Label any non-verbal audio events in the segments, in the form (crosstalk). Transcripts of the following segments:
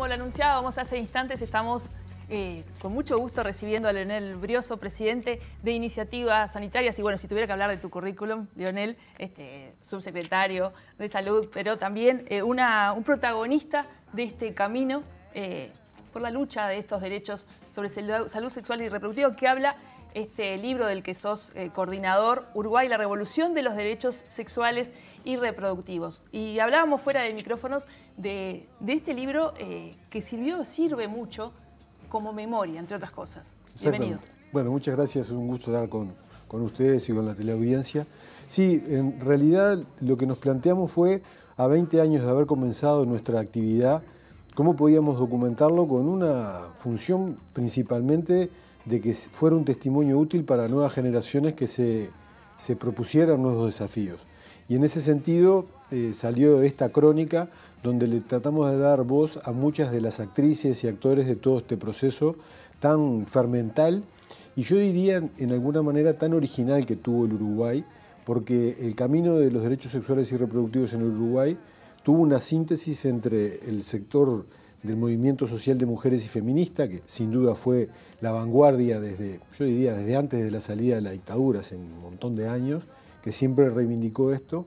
como lo anunciábamos hace instantes, estamos eh, con mucho gusto recibiendo a Leonel Brioso, presidente de Iniciativas Sanitarias. Y bueno, si tuviera que hablar de tu currículum, Leonel, este, subsecretario de Salud, pero también eh, un protagonista de este camino eh, por la lucha de estos derechos sobre salud sexual y reproductiva, que habla este libro del que sos coordinador, Uruguay, la revolución de los derechos sexuales y reproductivos. Y hablábamos fuera de micrófonos de, este libro eh, que sirvió, sirve mucho como memoria, entre otras cosas. Bienvenido. Bueno, muchas gracias, es un gusto estar con, ustedes y con la teleaudiencia. Sí, en realidad lo que nos planteamos fue, a 20 años de haber comenzado nuestra actividad, cómo podíamos documentarlo con una función principalmente de que fuera un testimonio útil para nuevas generaciones que se, se propusieran nuevos desafíos. Y en ese sentido eh, salió esta crónica donde le tratamos de dar voz a muchas de las actrices y actores de todo este proceso tan fermental y yo diría en alguna manera tan original que tuvo el Uruguay, porque el camino de los derechos sexuales y reproductivos en el Uruguay tuvo una síntesis entre el sector del movimiento social de mujeres y feminista, que sin duda fue la vanguardia desde, yo diría, desde antes de la salida de la dictadura, hace un montón de años, que siempre reivindicó esto,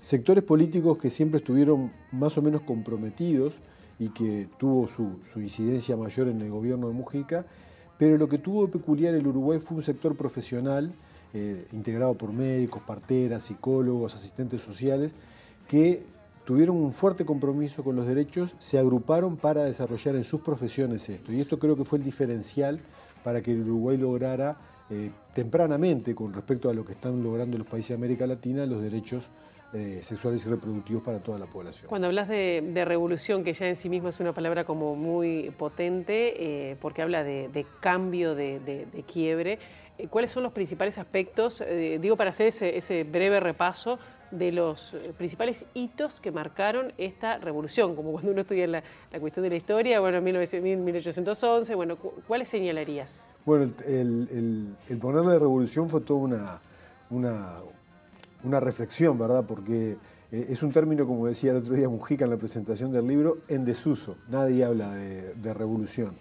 sectores políticos que siempre estuvieron más o menos comprometidos y que tuvo su, incidencia mayor en el gobierno de Mujica, pero lo que tuvo de peculiar el Uruguay fue un sector profesional eh, integrado por médicos, parteras, psicólogos, asistentes sociales, que tuvieron un fuerte compromiso con los derechos, se agruparon para desarrollar en sus profesiones esto. Y esto creo que fue el diferencial para que el Uruguay lograra eh, tempranamente con respecto a lo que están logrando los países de América Latina, los derechos eh, sexuales y reproductivos para toda la población. Cuando hablas de, revolución, que ya en sí misma es una palabra como muy potente, eh, porque habla de, cambio, de, quiebre, ¿cuáles son los principales aspectos, digo para hacer ese breve repaso, de los eh, principales hitos que marcaron esta revolución, como cuando uno estudia la, la cuestión de la historia, bueno, 1811, bueno, ¿cuáles señalarías? Bueno, el, el, programa de revolución fue toda una, reflexión, ¿verdad? Porque eh, es un término, como decía el otro día Mujica en la presentación del libro, en desuso. Nadie habla de, revolución.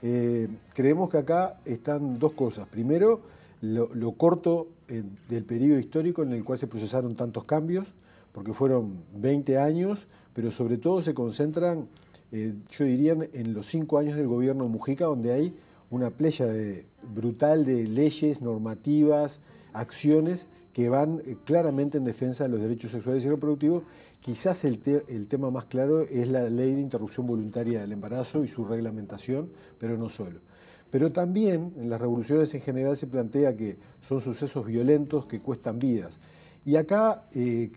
Eh, creemos que acá están dos cosas. Primero, lo, corto eh, del periodo histórico en el cual se procesaron tantos cambios, porque fueron 20 años, pero sobre todo se concentran, eh, yo diría, en los cinco años del gobierno de Mujica, donde hay una playa brutal de leyes, normativas, acciones que van eh, claramente en defensa de los derechos sexuales y reproductivos. Quizás el, tema más claro es la ley de interrupción voluntaria del embarazo y su reglamentación, pero no solo. Pero también en las revoluciones en general se plantea que son sucesos violentos que cuestan vidas. Y acá eh,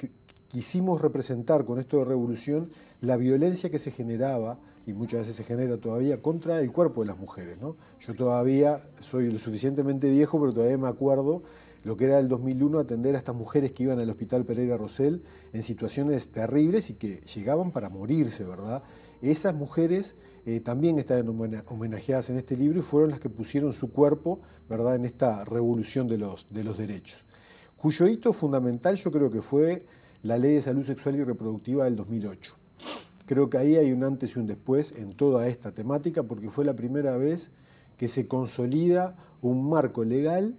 quisimos representar con esto de revolución la violencia que se generaba y muchas veces se genera todavía contra el cuerpo de las mujeres. Yo todavía soy lo suficientemente viejo, pero todavía me acuerdo lo que era el 2001 atender a estas mujeres que iban al hospital Pereira Rosell en situaciones terribles y que llegaban para morirse, ¿verdad? Esas mujeres eh, también están homenajeadas en este libro y fueron las que pusieron su cuerpo ¿verdad? en esta revolución de los, de los derechos, cuyo hito fundamental yo creo que fue la Ley de Salud Sexual y Reproductiva del 2008. Creo que ahí hay un antes y un después en toda esta temática porque fue la primera vez que se consolida un marco legal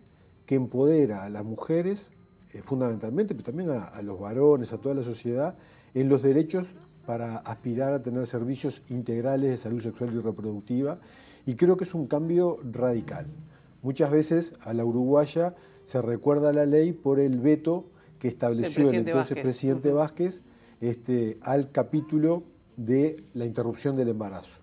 que empodera a las mujeres eh, fundamentalmente, pero también a los varones, a toda la sociedad, en los derechos para aspirar a tener servicios integrales de salud sexual y reproductiva y creo que es un cambio radical. Muchas veces a la uruguaya se recuerda la ley por el veto que estableció el, entonces presidente Vázquez este, al capítulo de la interrupción del embarazo.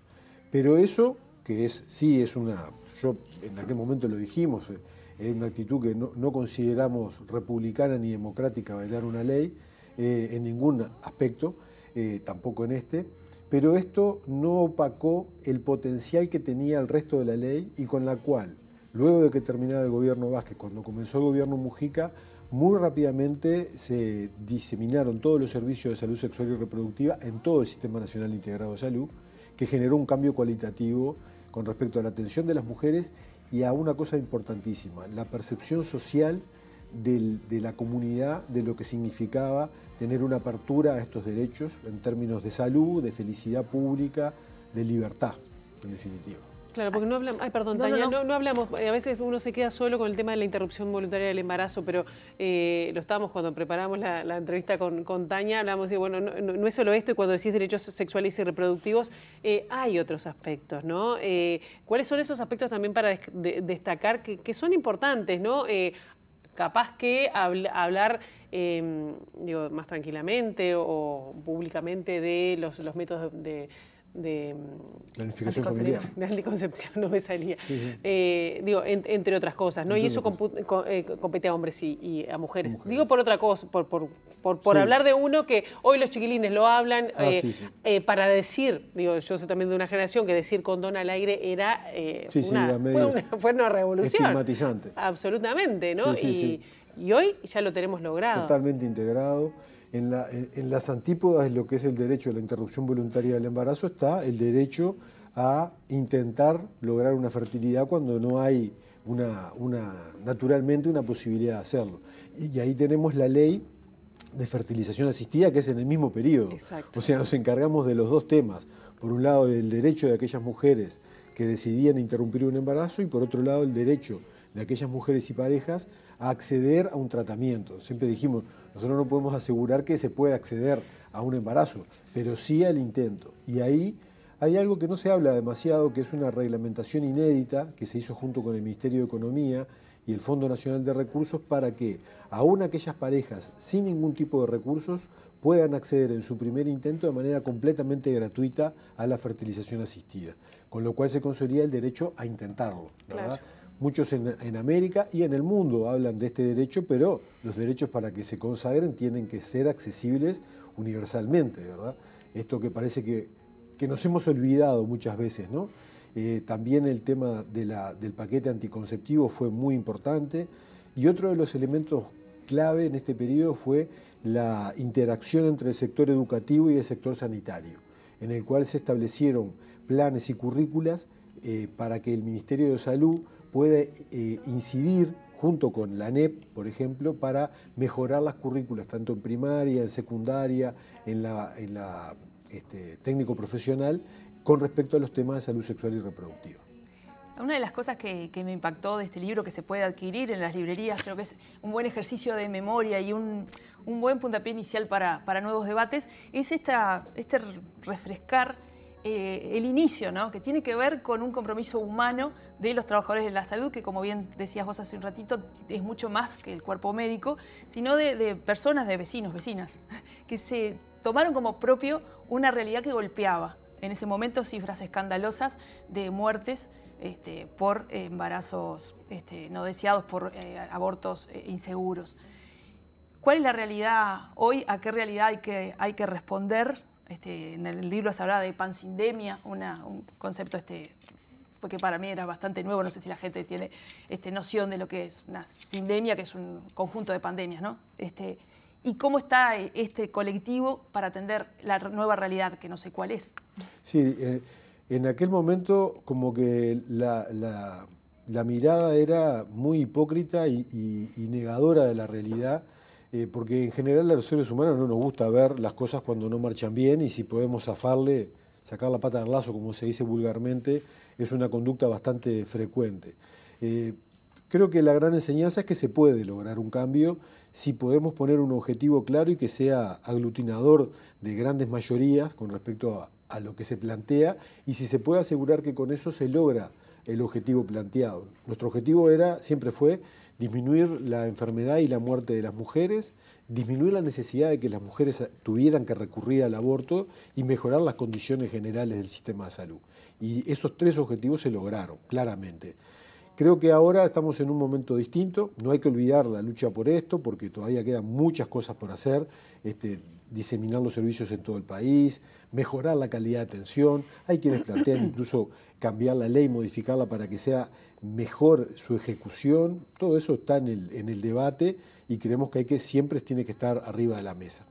Pero eso, que es sí es una, yo en aquel momento lo dijimos, eh, es una actitud que no, consideramos republicana ni democrática bailar una ley eh, en ningún aspecto, eh, tampoco en este, pero esto no opacó el potencial que tenía el resto de la ley y con la cual, luego de que terminara el gobierno Vázquez, cuando comenzó el gobierno Mujica, muy rápidamente se diseminaron todos los servicios de salud sexual y reproductiva en todo el Sistema Nacional Integrado de Salud, que generó un cambio cualitativo con respecto a la atención de las mujeres y a una cosa importantísima, la percepción social de la comunidad, de lo que significaba tener una apertura a estos derechos en términos de salud, de felicidad pública, de libertad, en definitiva. Claro, porque no hablamos, ay, perdón, Tania, no, hablamos, eh, a veces uno se queda solo con el tema de la interrupción voluntaria del embarazo, pero eh, lo estábamos cuando preparamos la, entrevista con, con, Tania, hablamos de, bueno, no, es solo esto, y cuando decís derechos sexuales y reproductivos, eh, hay otros aspectos, ¿no? ¿Cuáles son esos aspectos también para destacar que, que, son importantes, ¿no? capaz que hablar em, digo, más tranquilamente o públicamente de los, los métodos de de planificación familiar. (laughs) De anticoncepción, no me salía. Eh, digo, entre otras cosas, ¿no? Y eso eh, compete a hombres y, a mujeres. Digo por otra cosa, por, por, por, hablar de uno que hoy los chiquilines lo hablan, ah, eh, para decir, digo, yo soy también de una generación que decir condón al aire era, una, (laughs) fue, una, fue, revolución. Estigmatizante. Absolutamente, ¿no? y, y hoy ya lo tenemos logrado. Totalmente integrado en, las antípodas de lo que es el derecho a la interrupción voluntaria del embarazo está el derecho a intentar lograr una fertilidad cuando no hay una, naturalmente una posibilidad de hacerlo. Y, ahí tenemos la ley de fertilización asistida, que es en el mismo periodo. O sea, nos encargamos de los dos temas. Por un lado, del derecho de aquellas mujeres que decidían interrumpir un embarazo y por otro lado, el derecho de aquellas mujeres y parejas a acceder a un tratamiento. Siempre dijimos, nosotros no podemos asegurar que se pueda acceder a un embarazo, pero sí al intento. Y ahí hay algo que no se habla demasiado, que es una reglamentación inédita que se hizo junto con el Ministerio de Economía y el Fondo Nacional de Recursos para que aún aquellas parejas sin ningún tipo de recursos puedan acceder en su primer intento de manera completamente gratuita a la fertilización asistida, con lo cual se consolida el derecho a intentarlo. ¿verdad? Muchos en, América y en el mundo hablan de este derecho, pero los derechos para que se consagren tienen que ser accesibles universalmente, ¿verdad? Esto que parece que, nos hemos olvidado muchas veces, ¿no? Eh, también el tema del paquete anticonceptivo fue muy importante y otro de los elementos clave en este periodo fue la interacción entre el sector educativo y el sector sanitario, en el cual se establecieron planes y currículas eh, para que el Ministerio de Salud puede eh, incidir junto con la NEP, por ejemplo, para mejorar las currículas, tanto en primaria, en secundaria, en la, este, técnico profesional, con respecto a los temas de salud sexual y reproductiva. Una de las cosas que, me impactó de este libro, que se puede adquirir en las librerías, creo que es un buen ejercicio de memoria y un, buen puntapié inicial para, para nuevos debates, es esta, este refrescar eh, el inicio, que tiene que ver con un compromiso humano de los trabajadores de la salud, que como bien decías vos hace un ratito, es mucho más que el cuerpo médico, sino de, personas, de vecinos, vecinas, (laughs) que se tomaron como propio una realidad que golpeaba. En ese momento cifras escandalosas de muertes este, por embarazos este, no deseados, por eh, abortos eh, inseguros. ¿Cuál es la realidad hoy? ¿A qué realidad hay hay que responder? Este, en el libro se hablaba de pansindemia, un concepto este, porque para mí era bastante nuevo, no sé si la gente tiene este, noción de lo que es una sindemia, que es un conjunto de pandemias, ¿no? Este, ¿Y cómo está eh, este colectivo para atender la nueva realidad, que no sé cuál es? Sí, eh, en aquel momento como que la, mirada era muy hipócrita y, negadora de la realidad eh, porque en general a los seres humanos no nos gusta ver las cosas cuando no marchan bien y si podemos zafarle, sacar la pata del lazo, como se dice vulgarmente, es una conducta bastante frecuente. Eh, creo que la gran enseñanza es que se puede lograr un cambio si podemos poner un objetivo claro y que sea aglutinador de grandes mayorías con respecto a, lo que se plantea y si se puede asegurar que con eso se logra el objetivo planteado. Nuestro objetivo era, siempre fue, disminuir la enfermedad y la muerte de las mujeres, disminuir la necesidad de que las mujeres tuvieran que recurrir al aborto y mejorar las condiciones generales del sistema de salud. Y esos tres objetivos se lograron, claramente. Creo que ahora estamos en un momento distinto, no hay que olvidar la lucha por esto, porque todavía quedan muchas cosas por hacer, este, diseminar los servicios en todo el país, mejorar la calidad de atención, hay quienes plantean incluso cambiar la ley, modificarla para que sea mejor su ejecución, todo eso está en el, debate y creemos que hay que siempre tiene que estar arriba de la mesa.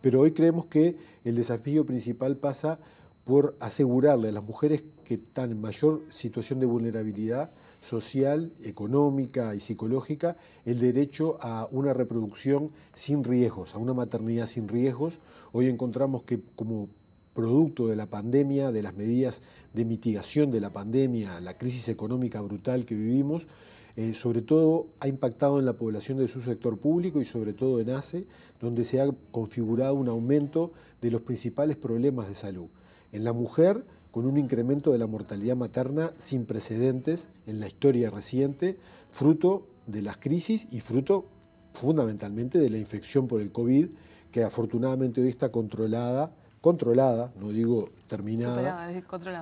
Pero hoy creemos que el desafío principal pasa por asegurarle a las mujeres que están en mayor situación de vulnerabilidad, social, económica y psicológica el derecho a una reproducción sin riesgos, a una maternidad sin riesgos. Hoy encontramos que como producto de la pandemia, de las medidas de mitigación de la pandemia, la crisis económica brutal que vivimos, eh, sobre todo ha impactado en la población de su sector público y sobre todo en ACE, donde se ha configurado un aumento de los principales problemas de salud. En la mujer, con un incremento de la mortalidad materna sin precedentes en la historia reciente, fruto de las crisis y fruto fundamentalmente de la infección por el COVID, que afortunadamente hoy está controlada, controlada, no digo terminada,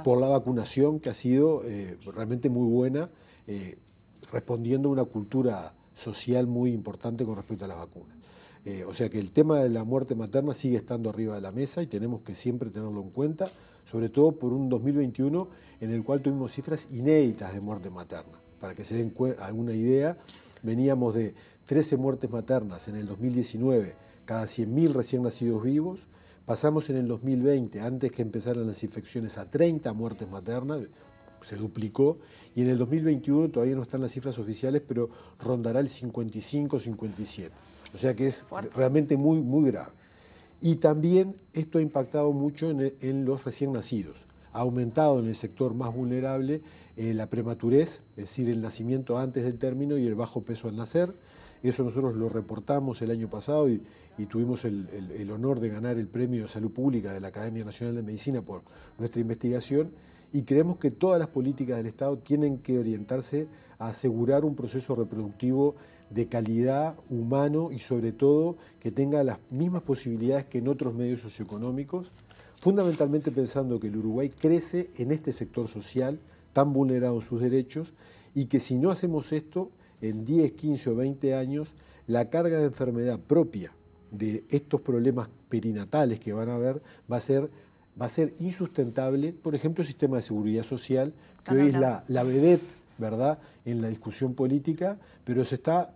por la vacunación que ha sido eh, realmente muy buena, eh, respondiendo a una cultura social muy importante con respecto a las vacunas. Eh, o sea que el tema de la muerte materna sigue estando arriba de la mesa y tenemos que siempre tenerlo en cuenta sobre todo por un 2021 en el cual tuvimos cifras inéditas de muerte materna. Para que se den alguna idea, veníamos de 13 muertes maternas en el 2019, cada 100.000 recién nacidos vivos, pasamos en el 2020, antes que empezaran las infecciones, a 30 muertes maternas, se duplicó, y en el 2021 todavía no están las cifras oficiales, pero rondará el 55-57. O sea que es realmente muy, muy grave. Y también esto ha impactado mucho en, los recién nacidos. Ha aumentado en el sector más vulnerable eh, la prematurez, es decir, el nacimiento antes del término y el bajo peso al nacer. Eso nosotros lo reportamos el año pasado y, tuvimos el, el, honor de ganar el Premio de Salud Pública de la Academia Nacional de Medicina por nuestra investigación. Y creemos que todas las políticas del Estado tienen que orientarse a asegurar un proceso reproductivo de calidad, humano y sobre todo que tenga las mismas posibilidades que en otros medios socioeconómicos, fundamentalmente pensando que el Uruguay crece en este sector social tan vulnerado en sus derechos y que si no hacemos esto, en 10, 15 o 20 años, la carga de enfermedad propia de estos problemas perinatales que van a haber va a ser, va a ser insustentable, por ejemplo, el sistema de seguridad social, que hoy es la, la vedette ¿verdad? en la discusión política, pero se está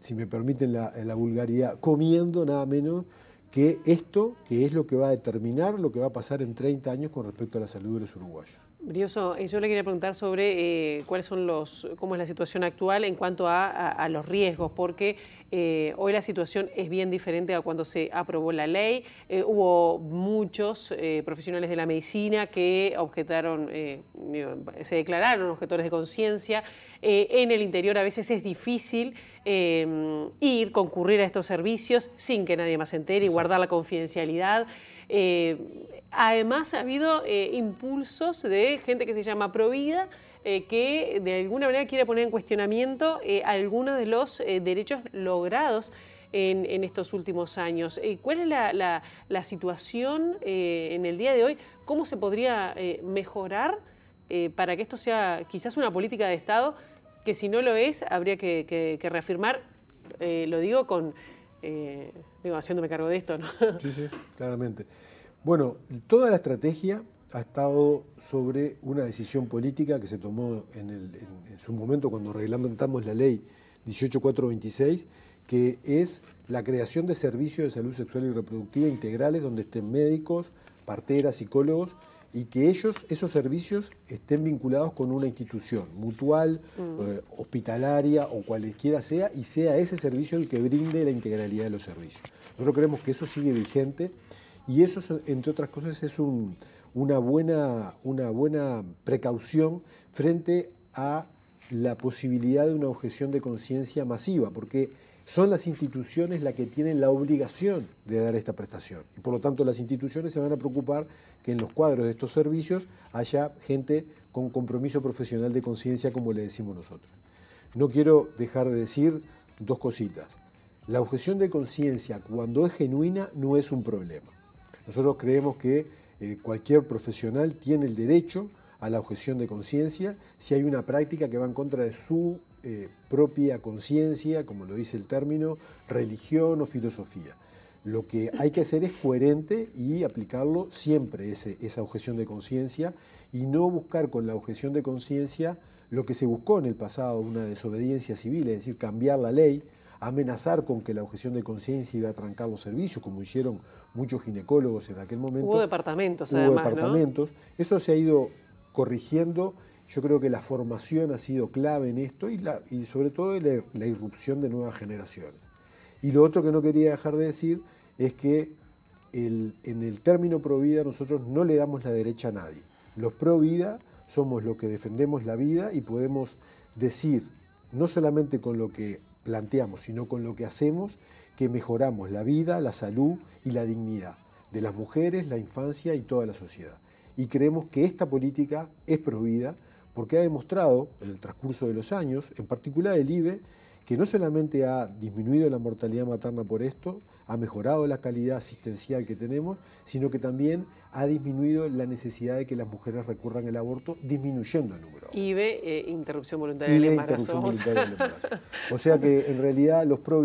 si me permiten la, vulgaridad, comiendo nada menos que esto, que es lo que va a determinar lo que va a pasar en 30 años con respecto a la salud de los uruguayos. Brioso, eh, yo le quería preguntar sobre eh, cuáles son los, cómo es la situación actual en cuanto a los riesgos, porque eh, hoy la situación es bien diferente a cuando se aprobó la ley. Eh, hubo muchos eh, profesionales de la medicina que objetaron, se declararon objetores de conciencia. en el interior a veces es difícil ir, concurrir a estos servicios sin que nadie más se entere y guardar la confidencialidad. además ha habido impulsos de gente que se llama Provida eh, que de alguna manera quiere poner en cuestionamiento eh, algunos de los eh, derechos logrados en, estos últimos años. ¿Cuál es la, situación en el día de hoy? ¿Cómo se podría mejorar para que esto sea quizás una política de Estado que si no lo es habría que, que reafirmar? lo digo con... digo, haciéndome cargo de esto, ¿no? Sí, sí, claramente. Bueno, toda la estrategia ha estado sobre una decisión política que se tomó en, su momento cuando reglamentamos la ley 18426, que es la creación de servicios de salud sexual y reproductiva integrales donde estén médicos, parteras, psicólogos y que ellos, esos servicios, estén vinculados con una institución mutual, mm. eh, hospitalaria o cualquiera sea, y sea ese servicio el que brinde la integralidad de los servicios. Nosotros creemos que eso sigue vigente y eso, entre otras cosas, es un, una buena, una buena precaución frente a la posibilidad de una objeción de conciencia masiva, porque son las instituciones las que tienen la obligación de dar esta prestación. Y por lo tanto las instituciones se van a preocupar que en los cuadros de estos servicios haya gente con compromiso profesional de conciencia, como le decimos nosotros. No quiero dejar de decir dos cositas. La objeción de conciencia, cuando es genuina, no es un problema. Nosotros creemos que eh, cualquier profesional tiene el derecho a la objeción de conciencia si hay una práctica que va en contra de su eh, propia conciencia, como lo dice el término, religión o filosofía. Lo que hay que hacer es coherente y aplicarlo siempre, esa objeción de conciencia, y no buscar con la objeción de conciencia lo que se buscó en el pasado, una desobediencia civil, es decir, cambiar la ley, amenazar con que la objeción de conciencia iba a trancar los servicios, como hicieron muchos ginecólogos en aquel momento. Hubo departamentos, hubo departamentos. Eso se ha ido corrigiendo. Yo creo que la formación ha sido clave en esto y, sobre todo la, irrupción de nuevas generaciones. Y lo otro que no quería dejar de decir es que en el término pro vida nosotros no le damos la derecha a nadie. Los pro vida somos los que defendemos la vida y podemos decir, no solamente con lo que planteamos, sino con lo que hacemos, que mejoramos la vida, la salud y la dignidad de las mujeres, la infancia y toda la sociedad. Y creemos que esta política es prohibida porque ha demostrado en el transcurso de los años, en particular el IBE, que no solamente ha disminuido la mortalidad materna por esto, ha mejorado la calidad asistencial que tenemos, sino que también ha disminuido la necesidad de que las mujeres recurran al aborto, disminuyendo el número. Y ve eh, interrupción (laughs) voluntaria del embarazo. O sea que en realidad los pro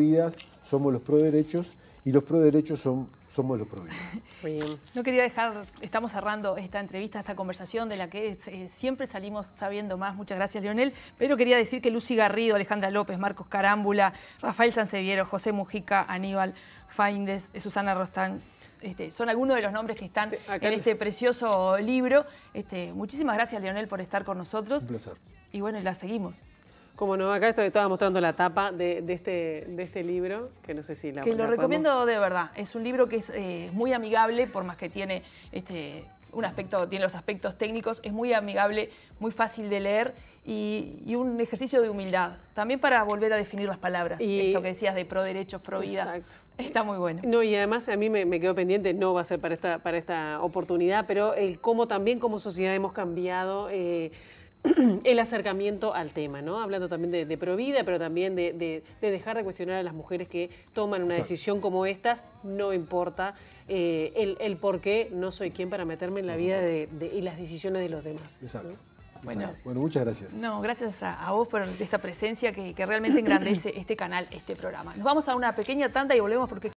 somos los pro derechos y los pro derechos son, somos los pro derechos. (laughs) No quería dejar, estamos cerrando esta entrevista, esta conversación de la que eh, siempre salimos sabiendo más. Muchas gracias, Leonel. Pero quería decir que Lucy Garrido, Alejandra López, Marcos Carámbula, Rafael Sanseviero, José Mujica, Aníbal Faindes, Susana Rostán, este, son algunos de los nombres que están en este precioso libro. Este, muchísimas gracias, Leonel, por estar con nosotros. Un placer. Y bueno, la seguimos. Como no, acá estaba mostrando la tapa de, este, de este libro, que no sé si la Que lo recomiendo de verdad. Es un libro que es eh, muy amigable, por más que tiene este, un aspecto, tiene los aspectos técnicos, es muy amigable, muy fácil de leer y, un ejercicio de humildad. También para volver a definir las palabras, esto que decías de pro derechos, pro vida. Está muy bueno. No, y además a mí me, quedó pendiente, no va a ser para esta, para esta oportunidad, pero el cómo también como sociedad hemos cambiado. Eh, (clears throat) el acercamiento al tema, ¿no? Hablando también de, de provida, pero también de, dejar de cuestionar a las mujeres que toman una decisión como estas, no importa eh, el, por qué, no soy quien para meterme en la vida y las decisiones de los demás. Exacto. Bueno, muchas gracias. No, gracias a, vos por esta presencia que, que realmente engrandece (clears throat) este canal, este programa. Nos vamos a una pequeña tanda y volvemos porque...